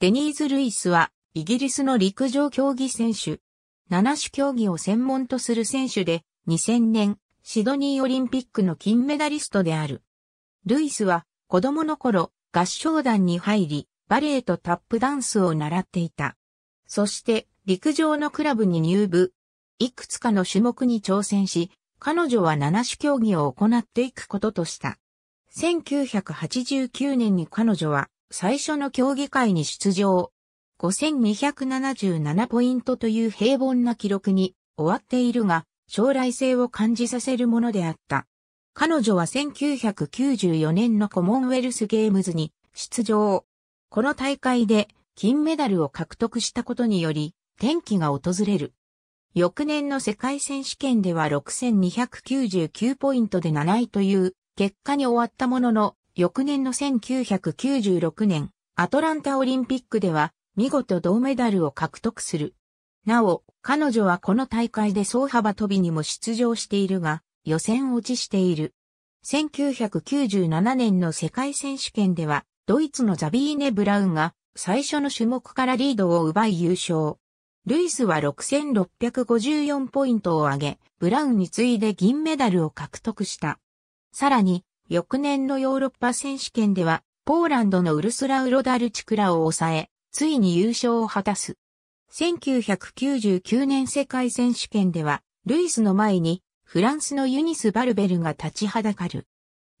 デニーズ・ルイスは、イギリスの陸上競技選手。七種競技を専門とする選手で、2000年、シドニーオリンピックの金メダリストである。ルイスは、子供の頃、合唱団に入り、バレエとタップダンスを習っていた。そして、陸上のクラブに入部。いくつかの種目に挑戦し、彼女は七種競技を行っていくこととした。1989年に彼女は、最初の競技会に出場。5277ポイントという平凡な記録に終わっているが、将来性を感じさせるものであった。彼女は1994年のコモンウェルスゲームズに出場。この大会で金メダルを獲得したことにより、転機が訪れる。翌年の世界選手権では6299ポイントで7位という結果に終わったものの、翌年の1996年、アトランタオリンピックでは、見事銅メダルを獲得する。なお、彼女はこの大会で総幅飛びにも出場しているが、予選落ちしている。1997年の世界選手権では、ドイツのザビーネ・ブラウンが最初の種目からリードを奪い優勝。ルイスは6654ポイントを上げ、ブラウンに次いで銀メダルを獲得した。さらに、翌年のヨーロッパ選手権では、ポーランドのウルスラ・ウロダルチクラを抑え、ついに優勝を果たす。1999年世界選手権では、ルイスの前に、フランスのユニス・バルベルが立ちはだかる。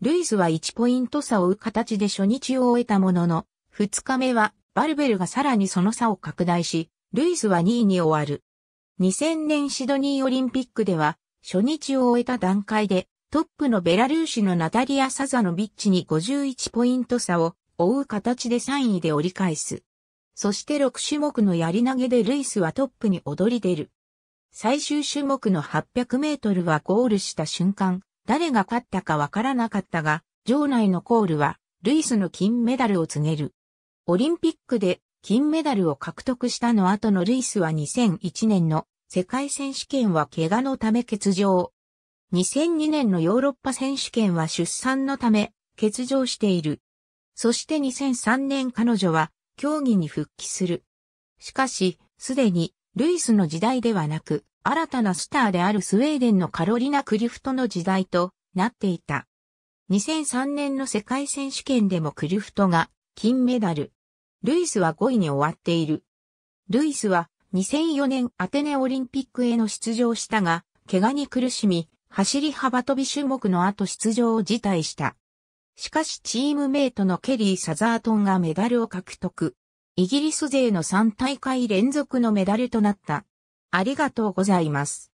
ルイスは1ポイント差を追う形で初日を終えたものの、2日目は、バルベルがさらにその差を拡大し、ルイスは2位に終わる。2000年シドニーオリンピックでは、初日を終えた段階で、トップのベラルーシのナタリア・サザノビッチに51ポイント差を追う形で3位で折り返す。そして6種目のやり投げでルイスはトップに躍り出る。最終種目の800メートルはゴールした瞬間、誰が勝ったかわからなかったが、場内のコールは、ルイスの金メダルを告げる。オリンピックで金メダルを獲得したの後のルイスは2001年の世界選手権は怪我のため欠場。2002年のヨーロッパ選手権は出産のため欠場している。そして2003年彼女は競技に復帰する。しかし、すでにルイスの時代ではなく、新たなスターであるスウェーデンのカロリナ・クリフトの時代となっていた。2003年の世界選手権でもクリフトが金メダル。ルイスは5位に終わっている。ルイスは2004年アテネオリンピックへの出場したが、怪我に苦しみ、走り幅跳び種目の後出場を辞退した。しかしチームメイトのケリー・サザートンがメダルを獲得。イギリス勢の3大会連続のメダルとなった。ありがとうございます。